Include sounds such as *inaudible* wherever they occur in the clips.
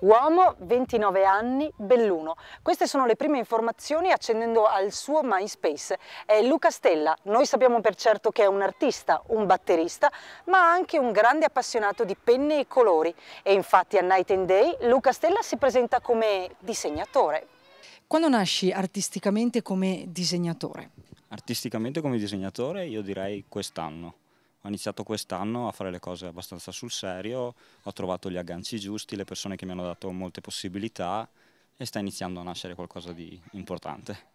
Uomo, 29 anni, Belluno. Queste sono le prime informazioni accendendo al suo MySpace. È Luca Stella, noi sappiamo per certo che è un artista, un batterista, ma anche un grande appassionato di penne e colori. E infatti a Night and Day Luca Stella si presenta come disegnatore. Quando nasci artisticamente come disegnatore? Artisticamente come disegnatore io direi quest'anno ho iniziato quest'anno a fare le cose abbastanza sul serio, ho trovato gli agganci giusti, le persone che mi hanno dato molte possibilità e sta iniziando a nascere qualcosa di importante.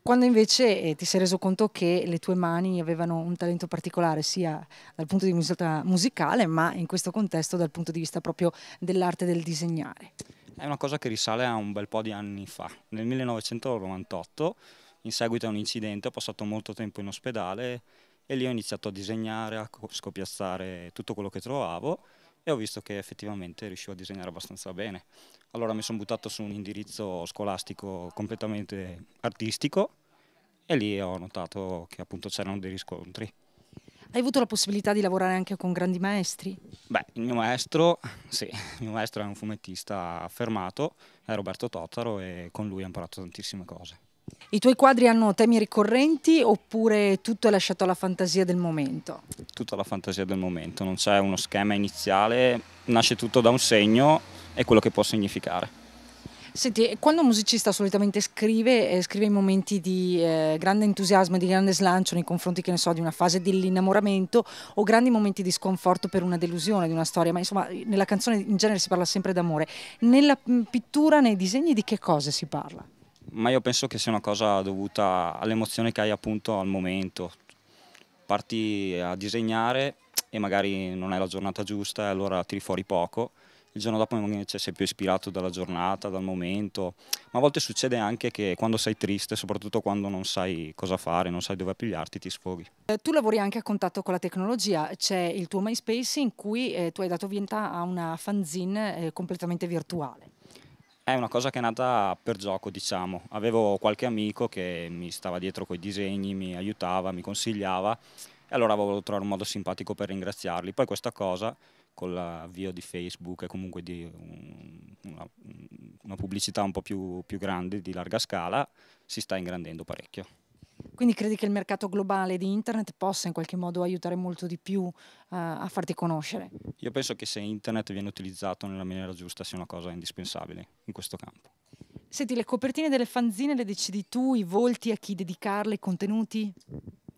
Quando invece eh, ti sei reso conto che le tue mani avevano un talento particolare sia dal punto di vista musicale ma in questo contesto dal punto di vista proprio dell'arte del disegnare? È una cosa che risale a un bel po' di anni fa, nel 1998, in seguito a un incidente ho passato molto tempo in ospedale e lì ho iniziato a disegnare, a scopiazzare tutto quello che trovavo e ho visto che effettivamente riuscivo a disegnare abbastanza bene. Allora mi sono buttato su un indirizzo scolastico completamente artistico e lì ho notato che appunto c'erano dei riscontri. Hai avuto la possibilità di lavorare anche con grandi maestri? Beh, il mio maestro, *laughs* sì, il mio maestro è un fumettista affermato, è Roberto Totaro e con lui ho imparato tantissime cose. I tuoi quadri hanno temi ricorrenti oppure tutto è lasciato alla fantasia del momento? Tutto alla fantasia del momento, non c'è uno schema iniziale, nasce tutto da un segno e quello che può significare. Senti, quando un musicista solitamente scrive, eh, scrive in momenti di eh, grande entusiasmo e di grande slancio nei confronti, che ne so, di una fase dell'innamoramento o grandi momenti di sconforto per una delusione, di una storia, ma insomma nella canzone in genere si parla sempre d'amore. Nella mm, pittura, nei disegni di che cosa si parla? ma io penso che sia una cosa dovuta all'emozione che hai appunto al momento. Parti a disegnare e magari non è la giornata giusta e allora tiri fuori poco. Il giorno dopo invece sei più ispirato dalla giornata, dal momento, ma a volte succede anche che quando sei triste, soprattutto quando non sai cosa fare, non sai dove appigliarti, ti sfoghi. Eh, tu lavori anche a contatto con la tecnologia, c'è il tuo MySpace in cui eh, tu hai dato vita a una fanzine eh, completamente virtuale. È una cosa che è nata per gioco, diciamo. Avevo qualche amico che mi stava dietro con i disegni, mi aiutava, mi consigliava e allora volevo trovare un modo simpatico per ringraziarli. Poi questa cosa, con l'avvio di Facebook e comunque di una, una pubblicità un po' più, più grande, di larga scala, si sta ingrandendo parecchio. Quindi credi che il mercato globale di internet possa in qualche modo aiutare molto di più uh, a farti conoscere? Io penso che se internet viene utilizzato nella maniera giusta sia una cosa indispensabile in questo campo. Senti, le copertine delle fanzine le decidi tu, i volti, a chi dedicarle, i contenuti?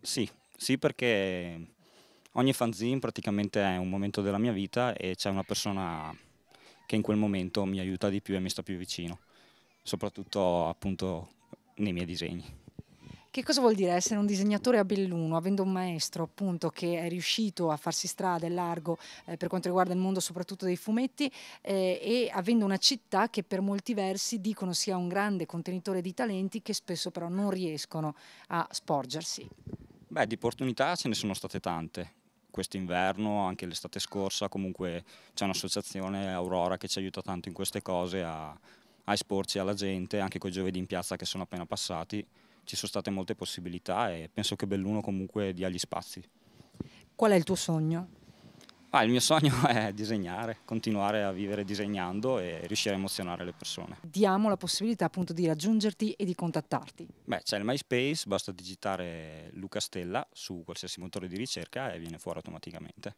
Sì, sì perché ogni fanzine praticamente è un momento della mia vita e c'è una persona che in quel momento mi aiuta di più e mi sta più vicino, soprattutto appunto nei miei disegni. Che cosa vuol dire essere un disegnatore a Belluno, avendo un maestro appunto che è riuscito a farsi strada e largo eh, per quanto riguarda il mondo soprattutto dei fumetti eh, e avendo una città che per molti versi dicono sia un grande contenitore di talenti che spesso però non riescono a sporgersi? Beh, di opportunità ce ne sono state tante. Quest'inverno, anche l'estate scorsa, comunque c'è un'associazione Aurora che ci aiuta tanto in queste cose a, a esporci alla gente, anche quei giovedì in piazza che sono appena passati ci sono state molte possibilità e penso che Belluno comunque dia gli spazi. Qual è il tuo sogno? Ah, il mio sogno *laughs* è disegnare, continuare a vivere disegnando e riuscire a emozionare le persone. Diamo la possibilità appunto di raggiungerti e di contattarti. Beh, c'è il MySpace, basta digitare Luca Stella su qualsiasi motore di ricerca e viene fuori automaticamente.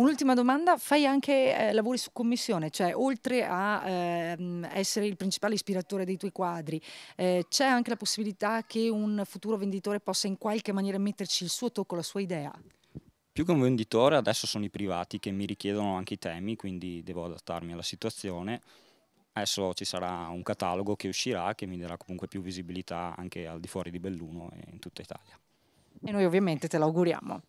Un'ultima domanda, fai anche eh, lavori su commissione, cioè oltre a ehm, essere il principale ispiratore dei tuoi quadri, eh, c'è anche la possibilità che un futuro venditore possa in qualche maniera metterci il suo tocco, la sua idea? Più che un venditore adesso sono i privati che mi richiedono anche i temi, quindi devo adattarmi alla situazione. Adesso ci sarà un catalogo che uscirà che mi darà comunque più visibilità anche al di fuori di Belluno e in tutta Italia. E noi ovviamente te l'auguriamo.